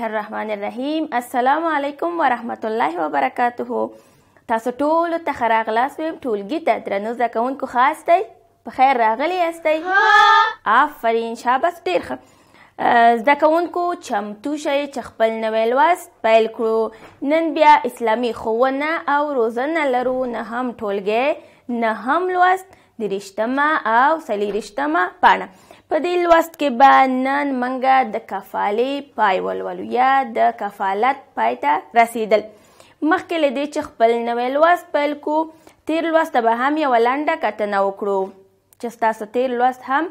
الله الرحمن الرحیم السلام علیکم ورحمت الله وبرکاته تاسو ټول ته خراغ لاس ویم ټولګي ته درنو زکونکو خاص دی په خیر راغلی یاستئ آفرین شاباس ډیر ښه زدهکوونکو چمتو شئ چې خپل نوی لوست پیل کړو نن بیا اسلامي ښوونه او روزنه لرو نهم ټولګی نهم لوست درېشتمه او څلېرویشتمه پاڼه په دې لوست کې به نن منګه د کفالې پای ولولو یا د کفالت پای ته رسیدل مخکې له دې چې خپل نوی لوست پیل کو تیر لوست به هم یو لنډه کتنه وکړو چې ستاسو تیر لوست هم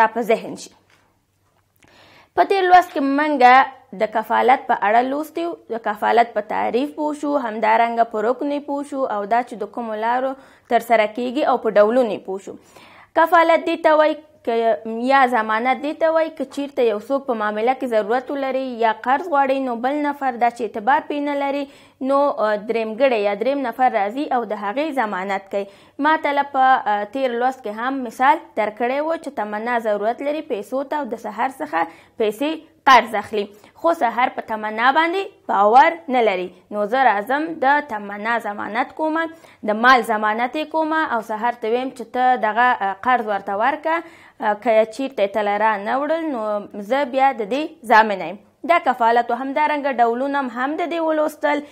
را په ذهن شي په تیر لوست کې منګه د کفالت په اړه لوستیو د کفالت په تعریف پوه شو همدارنګه په رکنې پوه شو او دا چې د کومو لارو ترسره کیږي او په ډولونې پوه شو کفالت دې ته وایي که یا ضمانت دی ته وایي که چیرته یو څوک په معامله کې ضرورت ولري یا قرض غواړي نو بل نفر دا چې اعتبار پې نه لري نو درېمګړی یا درېم نفر راځي او د هغې ضمانت کوي ما تله په تیر لوست کې هم مثال درکړی و چې تمنا ضرورت لري پیسو ته او د سهار څخه پیسې قرض اخلي خو سحر په تمنا باندې باور نه لري نو زه راځم د تمنا ضمانت کوم د مال ضمانت کوم او سحر ته ویم چې ته دغه قرض ورته ورکه که چیرته تل را نه وړل نو زه بیا د دې ضامن یم دا کفالت هم همدارنګه ډولونه هم د دې ولوستل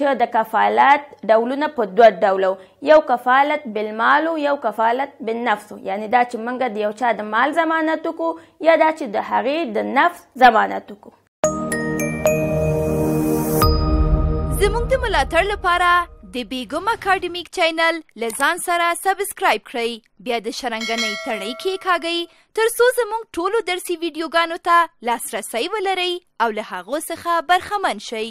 چې د کفالت ډولونه په دوه ډولو یو کفالت بالمال یو کفالت بالنفس یعنی دا چې موږ د یو چا د مال ضمانت کو یا دا چې د هغې د نفس ضمانت کو زموږ د ملاتړ لپاره د بیګم اکیډمیک چینل لزان سره سبسکرایب کړئ بیا د شرنګنۍ تړۍ کې کاږئ ترڅو زموږ ټولو درسي ویډیوګانو ته لاسرسی ولرئ او له هغو څخه برخمن شئ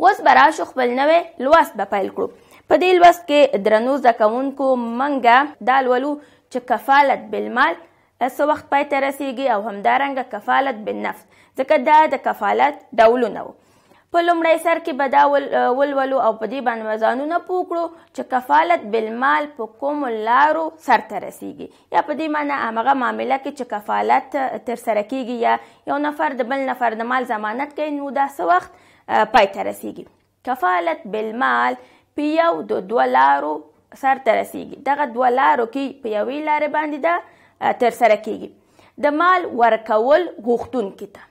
اوس به راشو خپل نوې لوست به پیل کړو په دې لوست کې درنو زده کوونکو منګه دا لولو چې کفالت بالمال څه وخت پای ته رسیږي او همدارنګه کفالت بالنفس ځکه دا د کفالت ډولونه وو په لومړی سر کې به دا ولولو او په دې باندې ځانونه پوه کړو چې کفالت بالمال په کومو لارو سرته رسیږي یا په دې معنی هغه معامله کې چې کفالت ترسره کیږي یا یو نفر د بل نفر د مال ضمانت کوي نو دا څه وخت پای ته رسیږي کفالت بالمال په یو د دوه لارو سر ته رسیږي دغه دوه لارو کې په یوې لارې باندې ده تر سره کیږي د مال ورکول غوښتونکي ته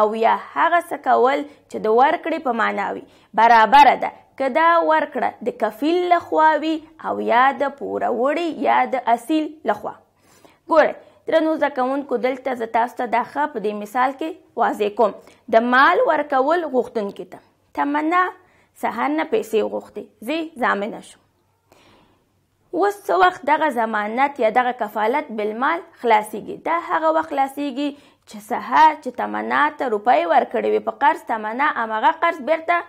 او یا هغه څه کول چې د ورکړې په معنا وي برابره ده که دا ورکړه د کفیل لخوا وي او یا د پوروړي یا د اصیل لخوا ګورئ ترنو زکونکو دلته ز تاسو ته د خپ د مثال کې واضح کوم د مال ورکول غوښتونکو ته تمنا سهار نه پیسې غوښتي زی ضامن شو اوس څه وخت دغه ضمانت یا دغه کفالت بالمال خلاصیږي دا هغه وخت خلاصیږي چې سهار چې تمنا ته روپۍ ورکړې وي په قرض تمنا امغه قرض بیرته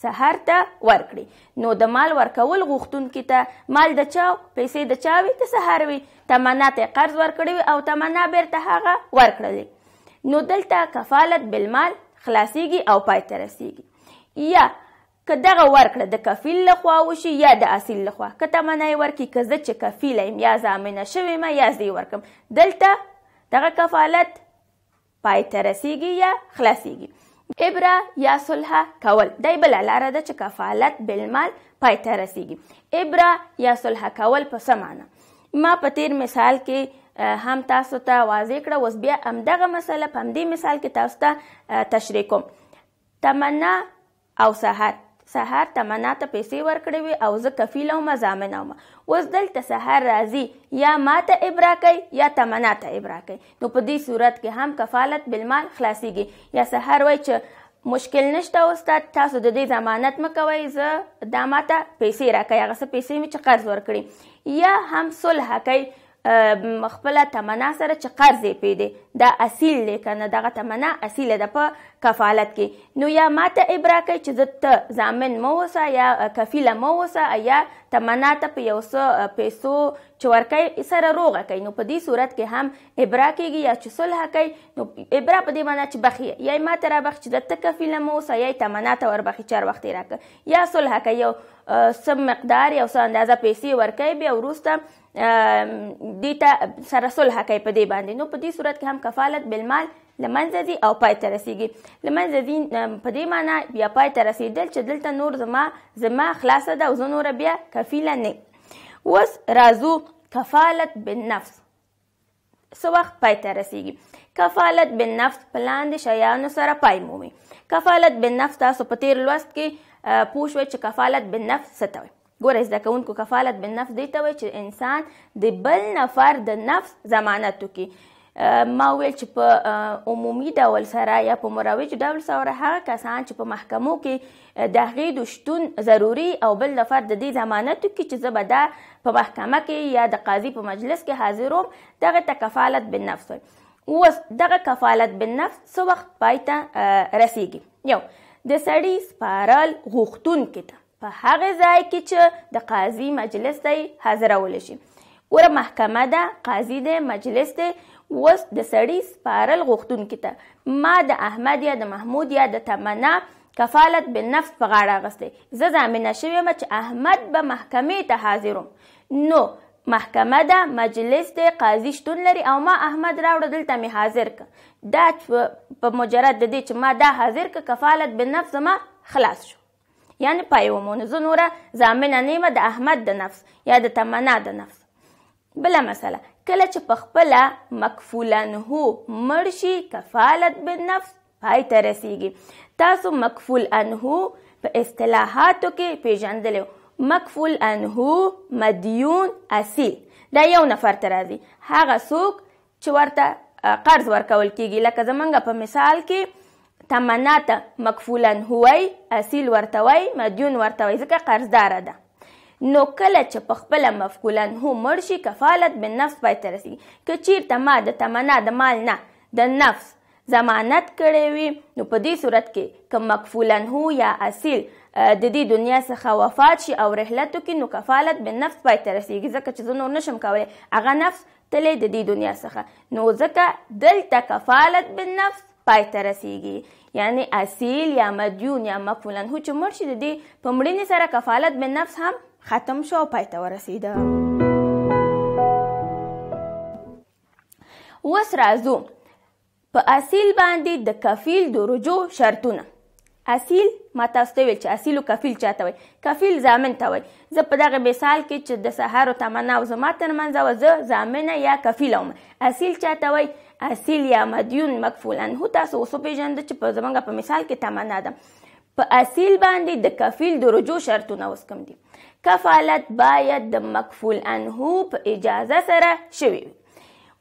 سحر ته ورکړي نو د مال ورکول غوښتونکي ته مال د چا پیسې د چا وي ته سحر وي تمنا ته قرض ورکړي او تمنا بیرته هغه ورکړلې نو دلته کفالت بالمال خلاصيږي او پای ته رسیږي یا که دغه ورکړه د کفیل لخوا وشي یا د اصیل لخوا که تمنا یې ورکړي که زه چې کفیله یم یا زامینه شوې یم یا زه یې ورکړم دلته دغه کفالت پای ته رسیږي یا خلاصیږي ابره یا صلح کول دی بل لاره ده چې کفالت بالمال پای ته رسیږي ابره یا صلح کول په څه معنی ما په تیر مثال کې هم تاسو ته تا واضح کړه اوس بیا همدغه مسله په همدې مثال کې تاسو ته تا تشریح کوم تمنا او سحر سهار تمنا ته پیسې ورکړې وي او زه کفیله وم ضامنه وم اوس دلته سهار راځي یا ما ته ابرا کوي یا تمنا ته ابرا کوي نو په دې صورت کې هم کفالت بالمال خلاصیږي یا سهار وای چې مشکل نشته استاد تاسو د دې ضمانت مکوئ زه دا ماته پیسې راکړئ هغه څه پیسې مې چې قرض ورکړي یا هم صلح کوي خپل تمنا سره چې قرض یې پیدې دا اصیل دی کنه دغه تمنا اصیله ده په کفالت کې نو یا ماته ابرا کوي چې زه ته ضامن مه اوسه یا کفیله مه اوسه یا تمنا ته په یو څه پیسو چې ورکوي سره روغه کوي نو په دې صورت کې هم ابرا کیږي یا چې صلح کوي نو ابرا په دې معنی چې بخي یا ما ته رابخ چې د ته کفیله مو اوسه یا تمنا ته وربخي چار وخت یې راکړه یا صلح کوي یو سم مقدار یو څه اندازه پیسې ورکوي بیا وروسته دیتا سره صلح کوي په دې باندې نو په دې صورت کې هم کفالت بالمال لمنځه ځي او پای ته رسیږي لمنځه ځي په دې معنی بیا پای ته رسیدل چې دلته نور زما زما خلاصه ده او زه نور بیا کفیله نه اوس راځو کفالت بالنفس څه وخت پای ته رسیږي کفالت بالنفس په لاندې شیانو سره پای مومي کفالت بالنفس تاسو په تیر لوست کې پوه شوئ چې کفالت بالنفس څه ته وایي ګوره زده کوونکو کفالت بالنفس دی ته وایي چې انسان د بل نفر د نفس ضمانت وکړي ما ویل چې په عمومي ډول سره یا په مروج ډول سره هغه کسان چې په محکمو کې د هغې د شتون ضروري او بل نفر د دې ضمانت وکړي چې زه به دا په محکمه کې یا د قاضي په مجلس کې حاضر وم دغه ته کفالت بالنفس اوس دغه کفالت بالنفس څه وخت پای ته رسیږي یو د سړي سپارل غوښتونکي ته په هغه ځای کې چې د قاضي مجلس ته حاضرول شي ور محکمه ده قاضي ده مجلس ده اوس د سړی سپارل غوښتونکي ته ما د احمد یا د محمود یا د تمنا کفالت بالنفس په غاړه اغستی زه ضامنه شوې یم چې احمد به محکمې ته حاضروم نو محکمه ده مجلس دی قاضي شتون لري او ما احمد راوړه دلته مې حاضر که دا په مجرد د دې چې ما دا حاضر که کفالت بالنفس ما خلاص شو یعنی پای ومونه زه نوره ضامنه نه د احمد د نفس یا د تمنا د نفس بله مسله کله چې په خپله مکفولنهو مړ شي کفالت بالنفس پای ته رسیږي تاسو مکفول انهو په اصطلاحاتو کې پیژندلی مکفول انهو مدیون اصیل دا یو نفر ته راځي هغه څوک چې ورته قرض ورکول کیږي لکه زمونږ په مثال کې تمنا ته مکفولا هوی اصیل ورتوی مدیون ورتوی ځکه قرضداره ده نو کله چې په خپل مفکولا هو مرشي کفالت بالنفس پای ته رسي که چیرته ما د تمنا د مال نه د نفس ضمانت کړی وي نو په دې صورت کې که مکفولا هو یا اصیل د دې دنیا څخه وفات شي او رحلتو کې نو کفالت به نفس پای ته رسیږي ځکه چې زه نور نشم کولی هغه نفس تللی د دې دنیا څخه نو ځکه دلته کفالت به نفس پای ته رسیږي یعنی اصیل یا مدیون یا مکفولا هو چې مړ شي د دې په مړینې سره کفالت به نفس هم ختم شو او پای ته ورسیده اوس راځو په اصیل باندې د کفیل د رجوع شرطونه اصیل ما تاسو ته ویل چې اصیل او کفیل چاته وای کفیل ضامن ته وای زه په دغه مثال کې چې د سهار او تمنا او زما ترمنځ و زه ضامنه یا کفیل وم اصیل چاته وای اصیل یا مدیون مکفول انه تاسو اوس پیژنده چې په زمونږ په مثال کې تمنا ده په اصل باندې د کفیل د رجوع شرطونه اوس کوم دي کفالت باید د مکفول انه په اجازه سره شوی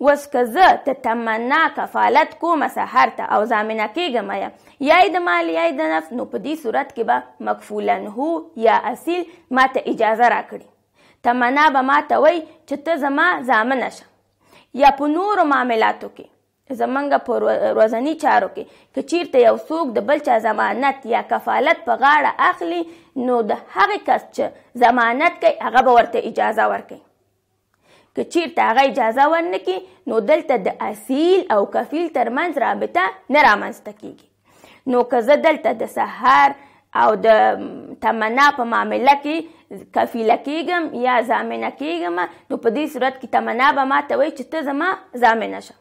وس که زه ته تمنا کفالت کوم سحر ته او ضامنه کیږم یا یای د مال یای د نفس نو په دې صورت کې به مکفول انه یا اصیل ما ته اجازه راکړي تمنا به ما ته وای چې ته زما ضامنه شه یا په نورو معاملاتو کې زمنګ په روزنی چارو کې که چیرته یو څوک د بل چا ضمانت یا کفالت په غاړه اخلي نو د هغې کس چې ضمانت کوي هغه به ورته اجازه ورکوي که چیرته هغه اجازه ورنکړي نو دلته د اصیل او کفیل ترمنځ رابطه نه رامنځته کیږي نو که زه دلته د سهار او د تمنا په معامله کې کفیله کیږم یا ضامنه کیږم نو په دې صورت کې تمنا به ماته وایي چې ته زما ضامنه شه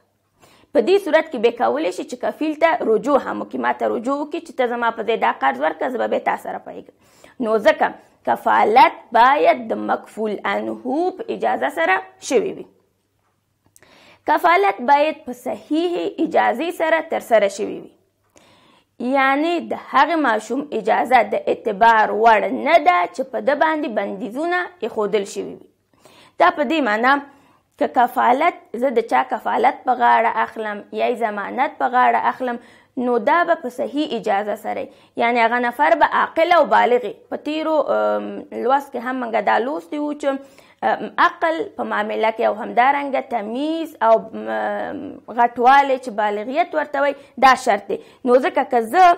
په دې صورت کې به کولای شي چې کفیل ته رجوع هم وکړي ما ته رجوع وکړي چې ته زما په ځای دا قرض ورکړه زه به بیا تا سره پوهېږم نو ځکه کفالت باید د مکفول انهو په اجازه سره شوی وي کفالت باید په صحیح اجازه سره ترسره شوی وي یعنی د هغه ماشوم اجازه د اعتبار وړ نه ده چې په د باندې بندیزونه ایښودل شوي وي دا په دې معنی که کفالت زه د چا کفالت په غاړه اخلم یا ضمانت په غاړه اخلم نو دا به په صحیح اجازه سره یعنی هغه نفر به عاقل او بالغ په تیرو لوست کې هم موږ دا لوستی وو چې عقل په معامله کې او همدارنګه تمیز او غټوالی چې بالغیت ورته وي دا شرط دی نو ځکه که زه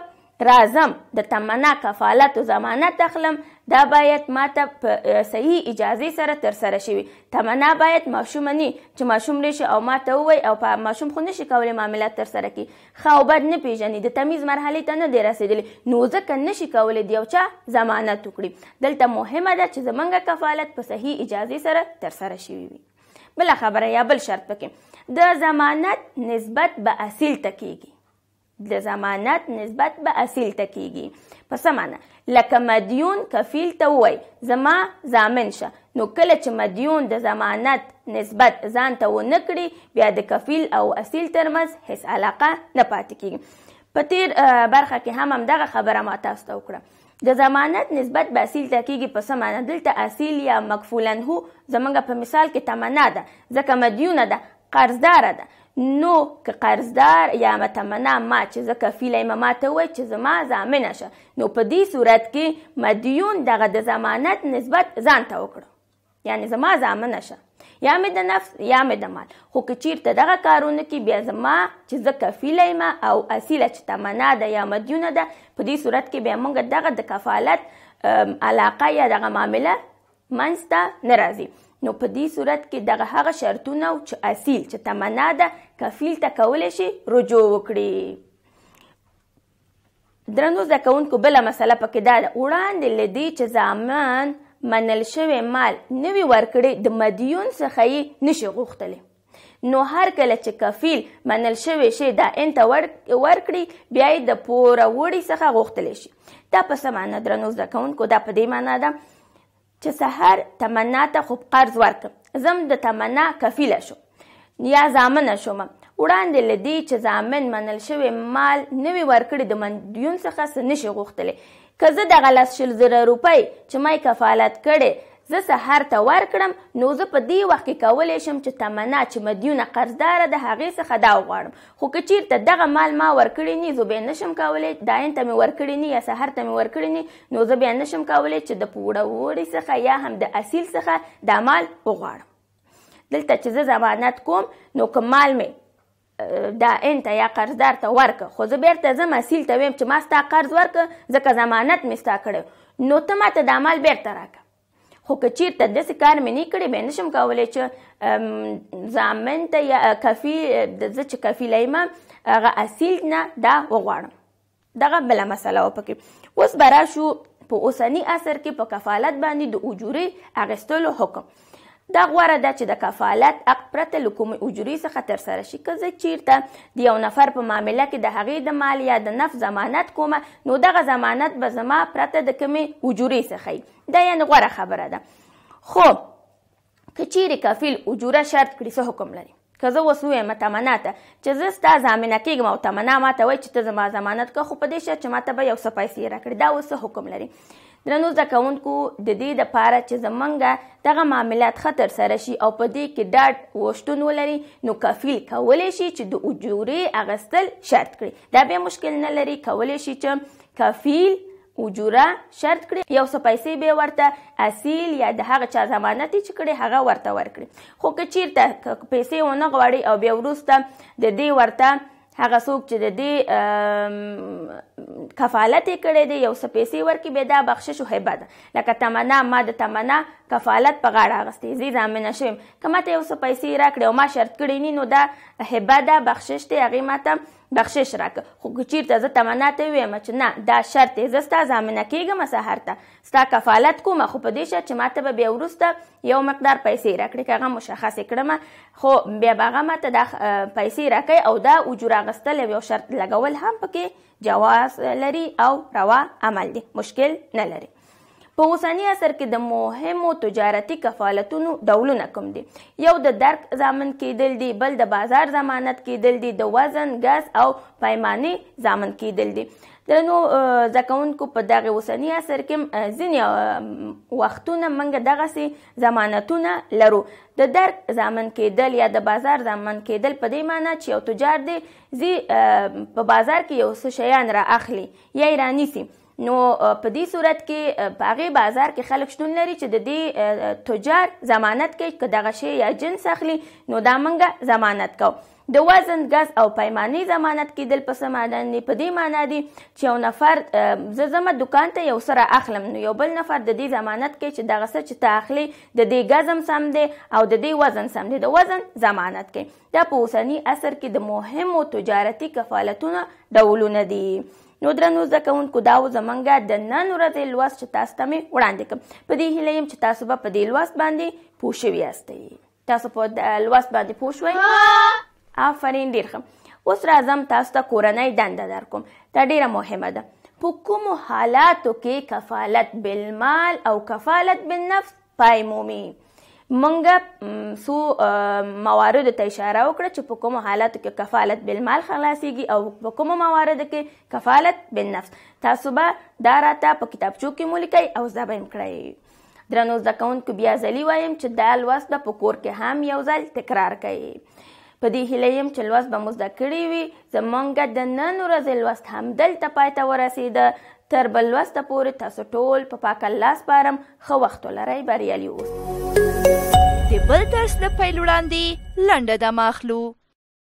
راځم د تمنا کفالت او ضمانت اخلم دا باید ماته په صحیح اجازه سره ترسره شوي تمنا باید ماشوم نه چې ماشوم راشي او ماته ووایي او په ماشوم خو نشي کولی معاملات ترسره کړي ښه او بد نه پیژني د تمیز مرحلې ته نه دی رسېدلی نو ځکه نشي کولی د یو چا ضمانت وکړي دلته مهمه ده چې زمونږ کفالت په صحیح اجازه سره ترسره شوي وي بله خبره یا بل شرط پکې د ضمانت نسبت به اصیل ته کیږي د ضمانت نسبت به اصیل ته کیږي په څه معنی لکه مدیون کفیل ته ووایي زما ضامن شه نو کله چې مدیون د ضمانت نسبت ځان ته ونه کړي بیا د کفیل او اصیل ترمنځ هیڅ علاقه نه پاتې کیږي په تیر برخه کې هم همدغه خبره ما تاسو ته وکړه د ضمانت نسبت به اصیل ته کیږي په څه معنی دلته اصیل یا مکفولن هو زمونږ په مثال کې تمنا ده ځکه مدیونه ده قرضداره ده نو که قرضدار یا متمنا ما چې زه کفیله یم ما ته وایي چې زما ضامنه شه نو په دې صورت کې مدیون دغه د ضمانت نسبت ځان ته وکړه یعنی زما ضامنه شه یا مې د نفس یا مې د مال خو که چیرته دغه کارونه کې بیا زما چې زه کفیله یم او اصیله چې تمنا ده یا مدیونه ده په دې صورت کې بیا موږ دغه د کفالت علاقه یا دغه معامله منځ ته نه راځي نو په دې صورت کې دغه هغه شرطونه چې اصیل چې تمنا ده کفیل ته کولی شي رجوع وکړي درنو زده کوونکو بله مسله پکې دا ده وړاندې له دې چې زامن منل شوی مال نوي ورکړي د مدیون څخه یې نشي غوښتلی نو هر کله چې کفیل منل شوی شی دا انته ورکړي بیا یې د پوره وړي څخه غوښتلی شي دا په څه معنه درنو زده کوونکو دا په دې معنه ده چې سحر تمنا ته خوب قرض ورکم زم د تمنا کفیله شو یا زامنه شوم وړاندې لدی چې زامن منل شوی مال نوی ورکړي د مندیون څخه څه نشي غوښتلی که زه دغه لس شل زره روپۍ چې ما کفالت کړی زه سهار ته ورکړم نو زه په دې وخت کې کولی شم چې تمنا چې مدیونه قرضداره د هغې څخه دا وغواړم خو که چیرته دغه مال ما ورکړی نه زه بیا نشم کولی داین ته مې ورکړی نه یا سهار ته مې ورکړی نه نو زه بیا نشم کولی چې د پوړه وړي څخه یا هم د اصیل څخه دا مال وغواړم دلته چې زه ضمانت کوم نو که مال مې دا انت یا قرضدار ته ورکه خو زه بیرته ځم اصیل ته ویم چې ما ستا قرض ورکه ځکه ضمانت مې ستا کړی نو ته ماته دا مال بیرته راکه خو که چیرته داسې کار مې نه کړی بیا نشم کولی چې زامن ته یا کفي زه چې کفیله یم هغه اصیل نه دا وغواړم دغه بله مسله وه پکې اوس به راشو په اوسني عصر کې په کفالت باندې د اجورې اخیستلو حکم دا غوره ده چې د کفالت حق پرته له کومې اجرې څخه ترسره شي که زه چیرته د یو نفر په معامله کې د هغې د مال یا د نفس ضمانت کومه نو دغه ضمانت به زما پرته د کومې اجرې څخه دا یعنې غوره خبره ده خو که چیرې کفیل اجوره شرط کړي څه حکم لري که زه اوس ووایم تمنا ته چې زه ستا ضامنه کېږم او تمنا ماته وایي چې ته زما ضمانت که خو په دې شرط چې ماته به یو څه پیسې راکړي دا اوس حکم لري درنو زده کوونکو د دې دپاره چې زمونږ دغه معاملات ښه ترسره شي او په دې کې ډاډ وشتون ولري نو کفیل کولی شي چې د اجورې اخیستل شرط کړي دا بیا مشکل نه لري کولی شي چې کفیل اجوره شرط کړي یو څه پیسې به ورته اصیل یا د هغه چا ضمانت چې کړي هغه ورته ورکړي خو که چیرته پیسې ونه غواړي او بیا وروسته د دې ورته هغه څوک چې د دې کفالت کړي دی یو سپېسې ورکې به دا بخشش او هبه ده لکه تمنا ما د تمنا کفالت په غاړه اغستې زی ضامن شوم کما ته یو سپېسې راکړي او ما شرط کړی نو دا هبه ده بخشش ته هغه ماته بخشش راکه خو که چیرته زه تمنا ته ویم چې نه دا شرط دی زه ستا ضامنه کیږم سهار ته ستا کفالت کوم خو په دې شرط چې ماته به بیا وروسته یو مقدار پیسې راکړي که هغه مشخصې کړم خو بیا به هغه ماته دا پیسې راکوي او دا اجور اخیستل یو شرط لګول هم پکې جواز لري او روا عمل دی مشکل نه لري په اوسنی عصر کې د مهمو تجارتي کفالتونو ډولونه کوم دي یو د درک ضامن کېدل دي بل د بازار ضمانت کېدل دي د وزن ګاز او پیمانې ضامن کېدل دي د نو ځکونکو په دغه اوسنی اثر کې ځینې وختونه منګه دغه سي ضمانتونه لرو د درک ضامن کېدل یا د بازار ضامن کېدل په دې معنی چې یو تجار دی زی په بازار کې یو څه شیان را اخلي یا ایرانی سي نو په دې صورت کې په هغه بازار کې خلک شتون لري چې د دې تجار ضمانت کوي که دغه شی یا جنس اخلي نو دا منګه ضمانت کوو د وزن ګاز او پیمانې ضمانت کېدل په څه معنا دي په دې معنا دي چې یو نفر زه ځمه دوکان ته یو سره اخلم نو یو بل نفر د دې ضمانت کوي چې دغه څه چې ته اخلي د دې ګاز هم سم دی او د دې وزن سم دی د وزن ضمانت کوي دا په اوسني عصر کې د مهمو تجارتي کفالتونه ډولونه دي نو درنو زده کوونکو دا و زمونږ د نن ورځې لوست چې تاسو ته مې وړاندې کړم په دې هیله یم چې تاسو به په دې لوست باندې پوه شوي یاستئ تاسو په لوست باندې پوه شوئ آفرین ډېر ښه اوس راځم تاسو ته کورنۍ دنده درکوم دا ډیره مهمه ده په کومو حالاتو کې کفالت بالمال او کفالت بالنفس پای مومي مونږ سو موارد ته اشاره وکړه چې په کوم حالت کې کفالت بالمال خلاصيږي او په کوم موارد کې کفالت بالنفس تاسو به دا راته په کتابچو کې مولیکي او زبېم کړئ درنو زده کوونکو بیا ځلی وایم چې دا لوست د پکور کې هم یو ځل تکرار کړئ په دې هیله یم چې لوست به مو زده کړی وي زمونږ د نن ورځې لوست همدلته پای ته ورسېده تر بل لوسته پورې تاسو ټول په پاک الله سپارم ښه وخت ولرئ بریالي اوسئ د بل درس د پیل وړاندې لنډه دمه اخلو